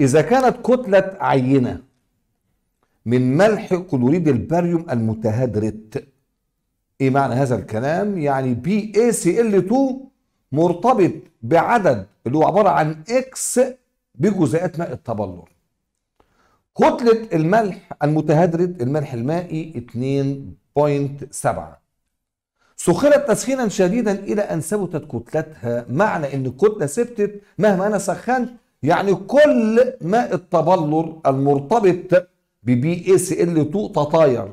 إذا كانت كتلة عينة من ملح كلوريد الباريوم المتهدرت إيه معنى هذا الكلام؟ يعني بي اي سي ال 2 مرتبط بعدد اللي هو عبارة عن إكس بجزيئات ماء التبلور كتلة الملح المتهدرت الملح المائي 2.7 سخنت تسخينا شديدا إلى أن ثبتت كتلتها معنى أن الكتلة ثبتت مهما أنا سخنت يعني كل ماء التبلر المرتبط ببي اس ال 2 تطاير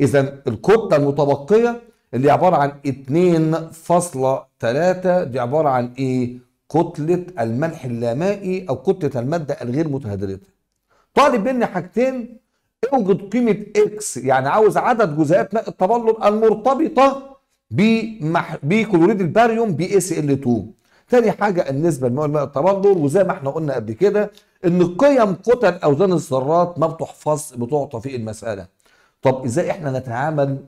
اذا الكتله المتبقيه اللي عباره عن 2.3 دي عباره عن ايه كتله الملح اللامائي او كتله الماده الغير متهدرته طالب مني حاجتين اوجد قيمه اكس يعني عاوز عدد جزيئات ماء التبلور المرتبطه بكلوريد الباريوم بي اس ال 2 تاني حاجه النسبه المئويه التبذر وزي ما احنا قلنا قبل كده ان قيم كتل اوزان الذرات ما بتحفظ بتعطى في المساله طب ازاي احنا نتعامل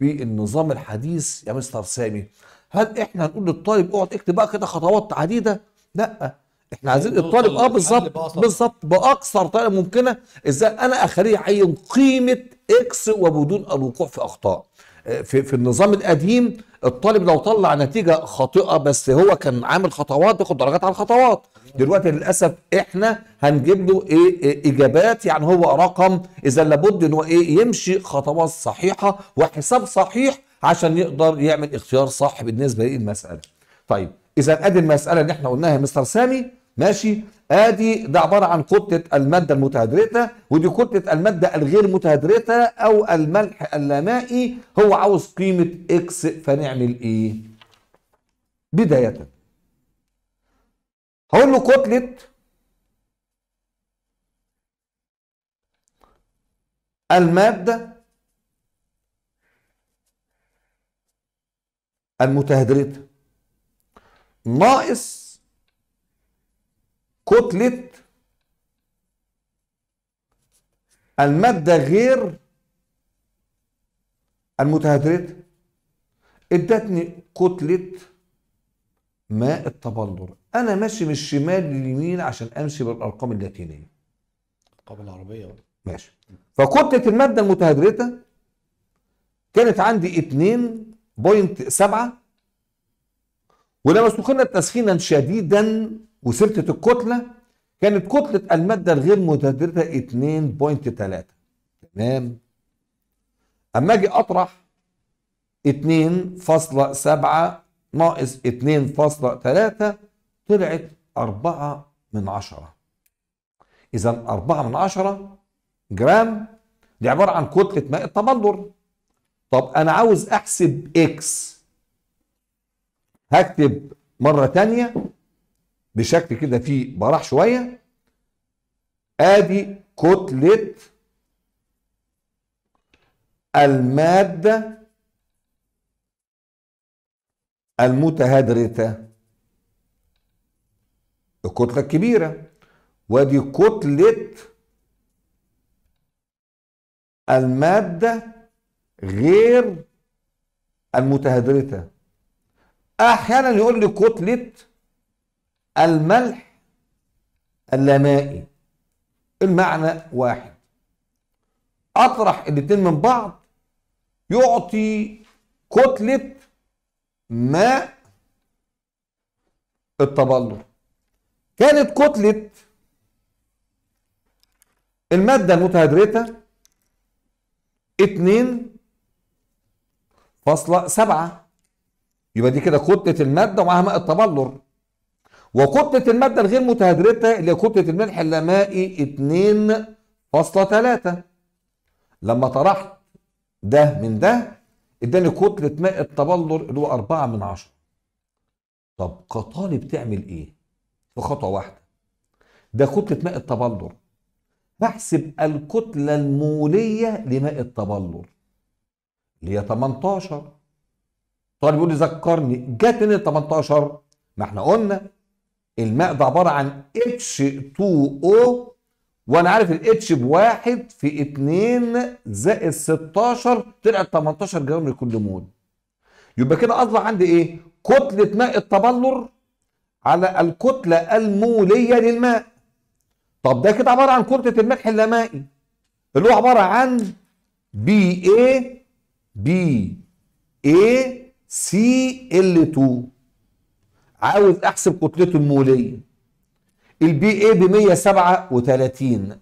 بالنظام الحديث يا مستر سامي هل احنا نقول للطالب اقعد اكتب بقى كده خطوات عديده لا احنا عايزين الطالب اه بالظبط بالظبط باقصر طريقه ممكنه ازاي انا اخليه يعين قيمه اكس وبدون الوقوع في اخطاء في, في النظام القديم الطالب لو طلع نتيجه خاطئه بس هو كان عامل خطوات بياخد درجات على الخطوات دلوقتي للاسف احنا هنجيب له ايه, إيه، اجابات يعني هو رقم اذا لابد ان هو ايه يمشي خطوات صحيحه وحساب صحيح عشان يقدر يعمل اختيار صح بالنسبه للمساله طيب اذا ادي المساله اللي احنا قلناها مستر سامي ماشي ادي ده عباره عن كتله الماده المتهدرته ودي كتله الماده الغير متهدرته او الملح اللامائي هو عاوز قيمه اكس فنعمل ايه؟ بدايه هقول له كتله الماده المتهدرته ناقص كتلة المادة غير المتهدره ادتني كتلة ماء التبلور انا ماشي من الشمال لليمين عشان امشي بالارقام اللاتينيه الارقام العربيه ماشي فكتله الماده المتهدرته كانت عندي 2.7 ولما سخنت تسخينا شديدا وثبتت الكتله كانت كتله الماده الغير متدرجة 2.3 تمام اما اجي اطرح 2.7 ناقص 2.3 طلعت 4 من 10 اذا 4 من 10 جرام دي عباره عن كتله ماء التبلور طب انا عاوز احسب اكس هكتب مرة تانية بشكل كده فيه براح شوية ادي كتلة المادة المتهدرتة الكتلة الكبيرة وادي كتلة المادة غير المتهدرتة احيانا يقول لي كتله الملح اللمائي المعنى واحد اطرح الاتنين من بعض يعطي كتله ماء التبلد كانت كتله الماده المتهدرته اتنين فاصلة سبعة يبقى دي كده كتله الماده ومعاها ماء التبلر وكتله الماده الغير متهدرته اللي هي كتله الملح اللمائي 2.3 لما طرحت ده من ده اداني كتله ماء التبلر اللي هو 4 من 10 طب كطالب تعمل ايه في خطوه واحده ده كتله ماء التبلر بحسب الكتله الموليه لماء التبلر اللي هي 18 طبعا بيقول لي ذكرني جت من ال 18 ما احنا قلنا الماء ده عباره عن اتش 2 او وانا عارف الاتش بواحد في 2 زائد 16 طلعت 18 جرام لكل مول يبقى كده اطلع عندي ايه كتله ماء التبلر على الكتله الموليه للماء طب ده كده عباره عن كتله الملح اللامائي اللي هو عباره عن بي اي بي اي Cl2 عاوز احسب كتلته الموليه البي اي ب 137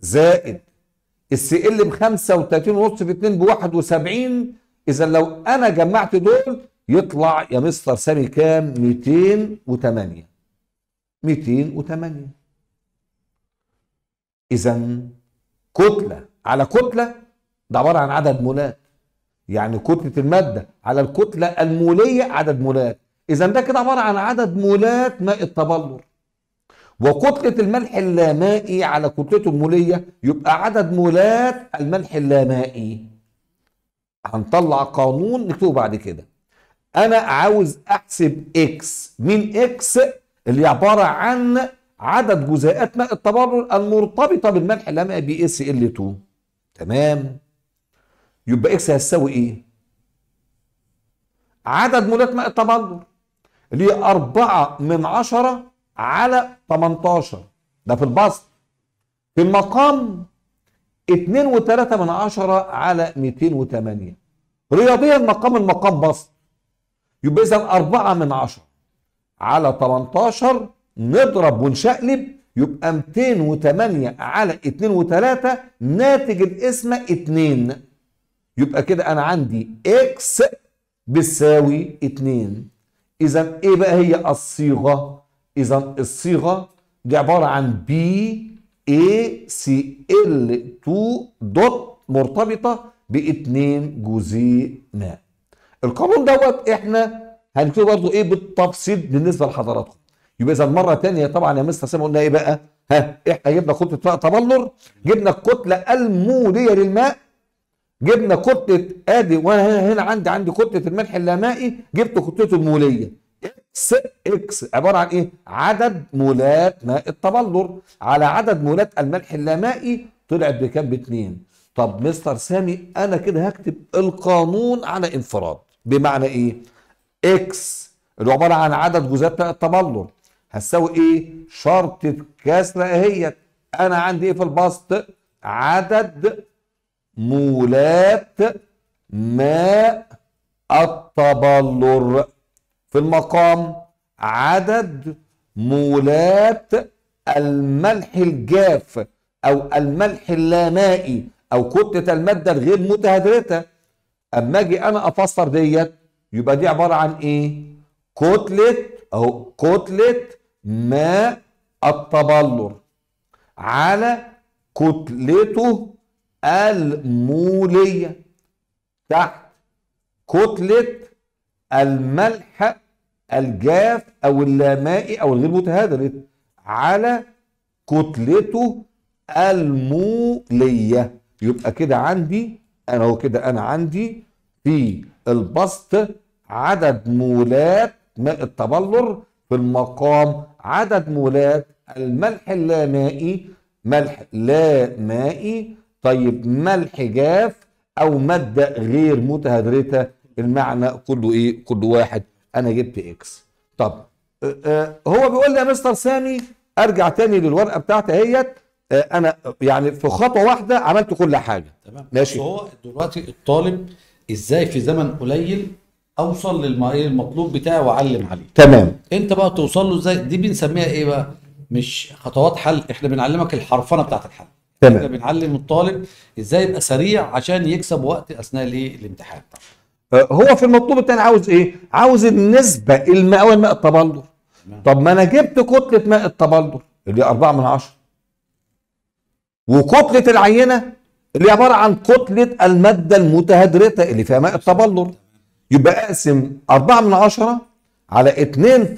زائد السي ال ب 35 ونص في 2 ب 71 اذا لو انا جمعت دول يطلع يا مستر سامي كام 208 208 اذا كتله على كتله ده عباره عن عدد مولات يعني كتلة المادة على الكتلة المولية عدد مولات إذا ده كده عبارة عن عدد مولات ماء التبلور وكتلة الملح اللامائي على كتلته المولية يبقى عدد مولات الملح اللامائي هنطلع قانون نكتبه بعد كده أنا عاوز أحسب إكس من إكس اللي عبارة عن عدد جزيئات ماء التبلور المرتبطة بالملح اللامائي بي اس ال 2 تمام يبقى اكس إيه هتساوي ايه عدد مولات ماء التبلور اللي هي 4 من 10 على 18 ده في البسط في المقام 2 و3 من 10 على 208 رياضيا مقام المقام بسط يبقى اذا 4 من 10 على 18 نضرب ونشقلب يبقى 208 على 2 و3 ناتج القسمه 2 يبقى كده انا عندي اكس بتساوي 2 اذا ايه بقى هي الصيغه اذا الصيغه دي عباره عن بي اي سي ال 2 دوت مرتبطه باتنين جزيء ماء القانون دوت احنا هنكتبه برضو ايه بالتفصيل بالنسبه لحضراتكم يبقى اذا مره ثانيه طبعا يا مستر سامي قلنا ايه بقى ها احنا جبنا كتله تبلور جبنا الكتله الموليه للماء جبنا كتله ادي وانا هنا عندي عندي كتله الملح اللامائي جبت كتلته الموليه اكس اكس عباره عن ايه؟ عدد مولات ماء التبلور على عدد مولات الملح اللامائي طلعت بكام؟ باتنين. طب مستر سامي انا كده هكتب القانون على انفراد بمعنى ايه؟ اكس اللي عباره عن عدد جزيئات ماء التبلور هتساوي ايه؟ شرطه كسره اهيت انا عندي ايه في البسط؟ عدد مولات ماء التبلر في المقام عدد مولات الملح الجاف او الملح اللامائي او كتله الماده الغير متهدرته اما اجي انا افسر ديت يبقى دي عباره عن ايه كتله اهو كتله ماء التبلر على كتلته المولية تحت كتلة الملح الجاف أو اللامائي أو الغير متهدرس على كتلته المولية يبقى كده عندي أنا هو كده أنا عندي في البسط عدد مولات ماء التبلور في المقام عدد مولات الملح اللامائي ملح لا مائي طيب ما الحجاف او ماده غير متهدرته المعنى كله ايه كله واحد انا جبت اكس طب هو بيقول لي يا مستر سامي ارجع تاني للورقه بتاعتي اهيت انا يعني في خطوه واحده عملت كل حاجه تمام ماشي هو دلوقتي الطالب ازاي في زمن قليل اوصل للمطلوب بتاعي واعلم عليه تمام انت بقى توصل له ازاي دي بنسميها ايه بقى مش خطوات حل احنا بنعلمك الحرفنه بتاعت الحل تمام احنا بنعلم الطالب ازاي يبقى سريع عشان يكسب وقت اثناء الايه الامتحان أه، هو في المطلوب الثاني عاوز ايه عاوز النسبه المئويه لماء التبلور. طب ما انا جبت كتله ماء التبلور اللي هي 4 من 10 وكتله العينه اللي عباره عن كتله الماده المتهدرته اللي فيها ماء التبلور. يبقى اقسم 4 من 10 على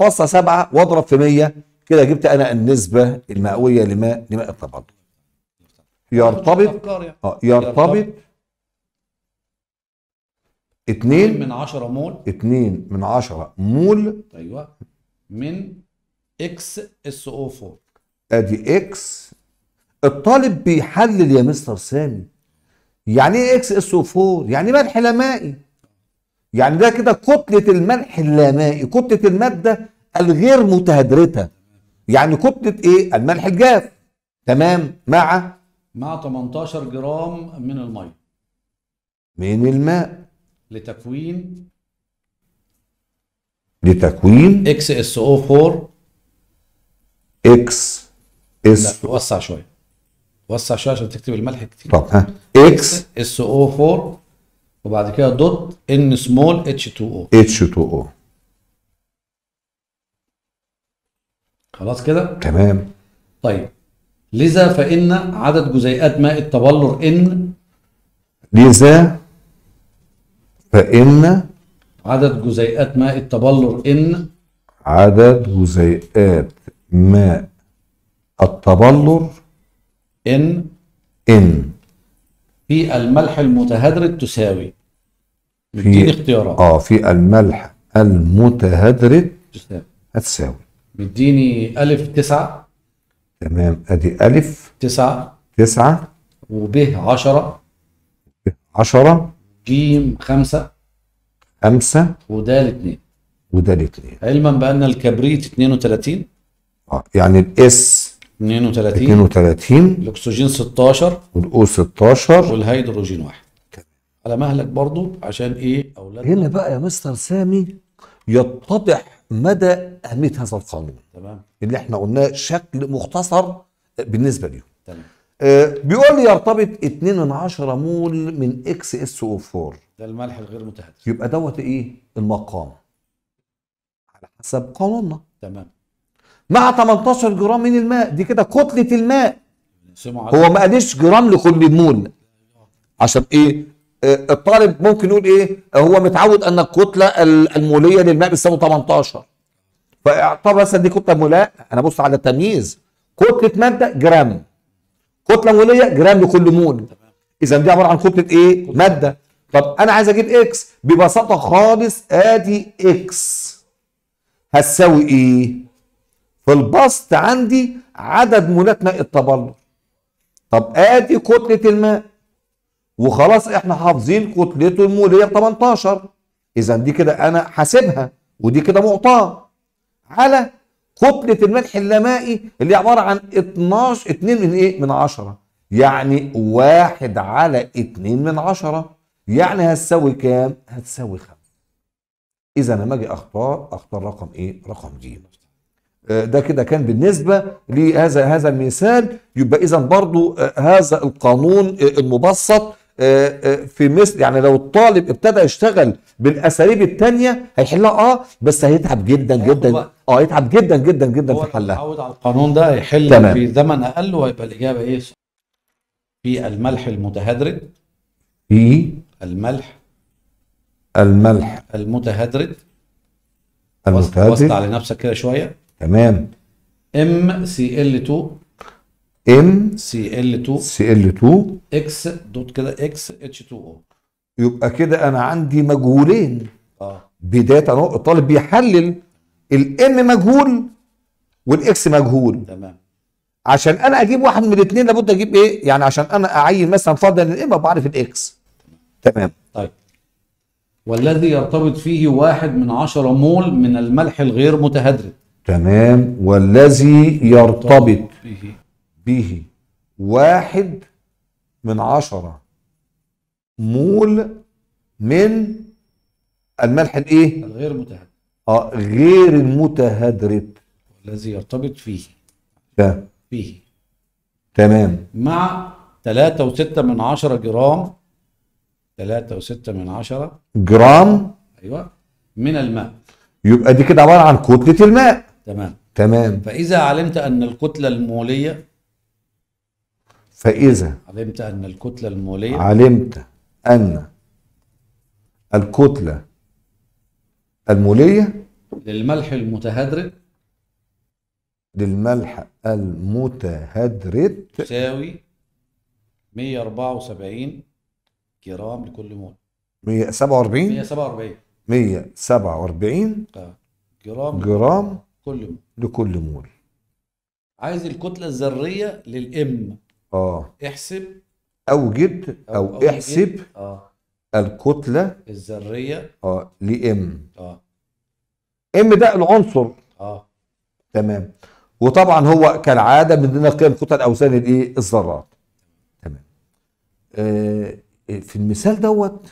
2.7 واضرب في 100 كده جبت انا النسبه المئويه لماء لماء التبلور. يرتبط يعني. آه، يرتبط 2 من 10 مول 2 من 10 مول ايوه من اكس اس او 4 ادي اكس الطالب بيحلل يا مستر سامي يعني ايه اكس اس او 4 يعني ملح لا مائي يعني ده كده كتله الملح اللامائي كتله الماده الغير متهدرته يعني كتله ايه الملح الجاف تمام مع مع 18 جرام من المية من الماء لتكوين لتكوين اكس اس او 4 اكس اس وسع شويه وسع شويه عشان تكتب الملح كتير طب ها اكس اس او 4 وبعد كده دوت ان سمول اتش 2 او اتش 2 او خلاص كده تمام طيب لذا فإن عدد جزيئات ماء التبلور إن لذا فإن عدد جزيئات ماء التبلور إن عدد جزيئات ماء التبلور إن إن في الملح المتهدرج تساوي في اختيارات اه في الملح المتهدرج تساوي هتساوي مديني ألف تسعة تمام ادي الف تسعة تسعة وب عشرة عشرة ج خمسة خمسة ود اتنين ود اتنين علما بأن الكبريت 32 اه يعني الاس 32 32 الاكسجين 16 والاو 16 والهيدروجين واحد على مهلك برضو عشان ايه اولاد هنا بقى يا مستر سامي يتضح مدى اهميه هذا القانون تمام اللي احنا قلناه شكل مختصر بالنسبه ليهم تمام آه بيقول لي يرتبط 2 من 10 مول من اكس اس او 4 ده الملح الغير متهدر يبقى دوت ايه المقام على حسب قانوننا تمام مع 18 جرام من الماء دي كده كتله الماء هو ما قالش جرام لكل مول عشان ايه آه، الطالب ممكن يقول ايه هو متعود ان الكتله الموليه للماء بتساوي 18 فاعتبر مثلا دي كتله مولاء انا بص على التمييز كتله ماده جرام كتله موليه جرام لكل مول اذا دي عباره عن كتله ايه ماده طب انا عايز اجيب اكس ببساطه خالص ادي اكس هتساوي ايه في البسط عندي عدد مولات ماء التبلور طب ادي كتله الماء وخلاص احنا حافظين كتلته الموليه ب 18 اذا دي كده انا حاسبها ودي كده معطاه على كتله الملح اللمائي اللي عباره عن 12 2 من ايه من 10 يعني 1 على 2 من 10 يعني هتساوي كام هتساوي 5 اذا لما اجي اختار اختار رقم ايه رقم دي آه، ده كده كان بالنسبة لهذا هذا المثال يبقى إذا برضو آه، هذا القانون آه، المبسط آه، آه، في مثل يعني لو الطالب ابتدى يشتغل بالاساليب الثانيه هيحلها اه بس هيتعب جدا جدا اه يتعب جدا جدا جدا في حلها هو على القانون ده هيحل في زمن اقل وهيبقى الاجابه ايه في الملح المتهدرج في الملح الملح المتهدرج المتهدرج وسط على نفسك كده شويه تمام ام سي ال 2 ام سي ال 2 سي ال 2 اكس دوت كده اكس اتش 2 او يبقى كده انا عندي مجهولين اه بدايه انا الطالب بيحلل الام مجهول والاكس مجهول تمام عشان انا اجيب واحد من الاثنين لابد اجيب ايه يعني عشان انا اعين مثلا فرضا الام بعرف الاكس تمام طيب والذي يرتبط فيه واحد من عشرة مول من الملح الغير متهدرج تمام والذي يرتبط فيه به واحد من عشرة مول من الملح الايه؟ الغير متهدر اه غير المتهدرت الذي يرتبط فيه ده فيه تمام مع ثلاثة وستة من عشرة جرام ثلاثة وستة من عشرة جرام ايوه من الماء يبقى دي كده عباره عن كتله الماء تمام تمام فاذا علمت ان الكتله الموليه فإذا علمت أن الكتلة المولية علمت أن الكتلة المولية للملح المتهدرت للملح المتهدرت تساوي 174 جرام لكل مول 147 147 147 جرام جرام كل مول لكل مول عايز الكتلة الذرية للإم اه احسب اوجد او, أو أوجد. احسب اه الكتله الذريه اه لام اه ام ده العنصر اه تمام وطبعا هو كالعاده بدنا قيم كتل اوزان الايه الذرات تمام آه في المثال دوت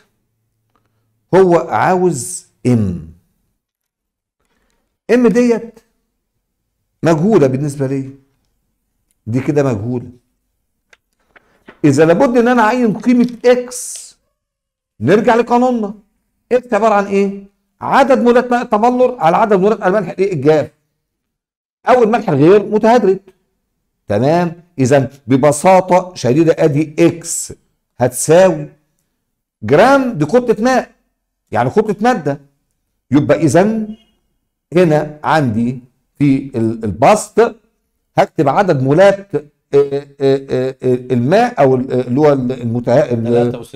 هو عاوز ام ام ديت مجهوله بالنسبه لي دي كده مجهوله اذا لابد ان انا اعين قيمه اكس نرجع لقانوننا اكس عباره عن ايه؟ عدد مولات ماء التبلور على عدد مولات الملح الايه الجاف او الملح الغير متهدرج تمام اذا ببساطه شديده ادي اكس هتساوي جرام دي كتله ماء يعني كتله ماده يبقى اذا هنا عندي في البسط هكتب عدد مولات آه، آه، آه، الماء او اللي هو المتها...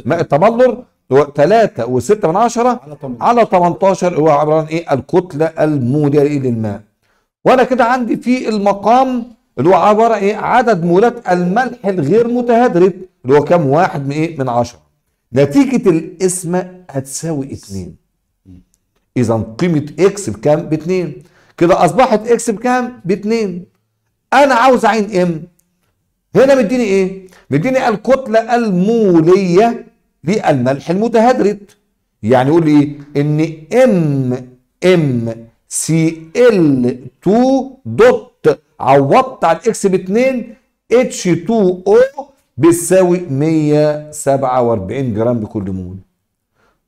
ماء التملر هو 3 و6 من عشرة على 18 هو عباره عن ايه الكتله الموليه للماء وانا كده عندي في المقام اللي هو عباره ايه عدد مولات الملح الغير متهدرد اللي هو كام واحد من ايه من 10 نتيجه القسمه هتساوي 2 اذا قيمه اكس بكام ب 2 كده اصبحت اكس بكام ب 2 انا عاوز اعين ام هنا مديني ايه مديني الكتله الموليه للملح المتهدرت يعني يقول لي إيه؟ ان ام ام سي ال 2 دوت عوضت على الاكس ب 2 اتش 2 او بتساوي 147 جرام لكل مول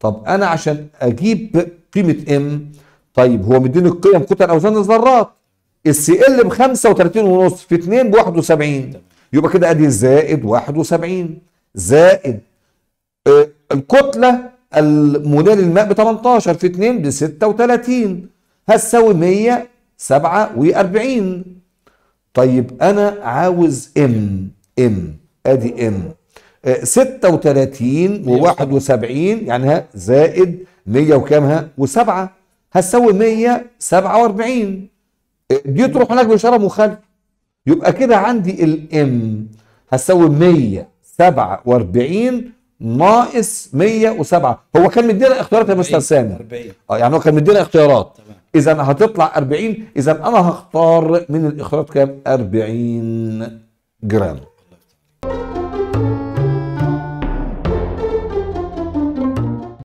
طب انا عشان اجيب قيمه ام طيب هو مديني القيم كتل اوزان الذرات السي ال ب 35 ونص في 2 ب 71 يبقى كده ادي زائد 71 زائد آه الكتله الموليه للماء ب 18 في 2 ب 36 هتساوي 147 طيب انا عاوز ام ام ادي ام 36 و 71 يعني ها زائد 100 وكام ها و7 هتساوي 147 آه، دي تروح هناك بشاره مخالفه يبقى كده عندي الام هتساوي 147 ناقص 107 هو كان مدينا اختيارات يا مستر سامي 40 اه يعني هو كان مدينا اختيارات اذا هتطلع 40 اذا انا هختار من الاختيارات كام 40 جرام